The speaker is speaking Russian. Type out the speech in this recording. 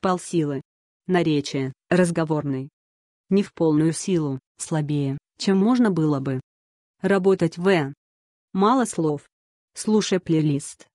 в полсилы. Наречие, разговорный. Не в полную силу, слабее, чем можно было бы. Работать в. Мало слов. Слушай плейлист.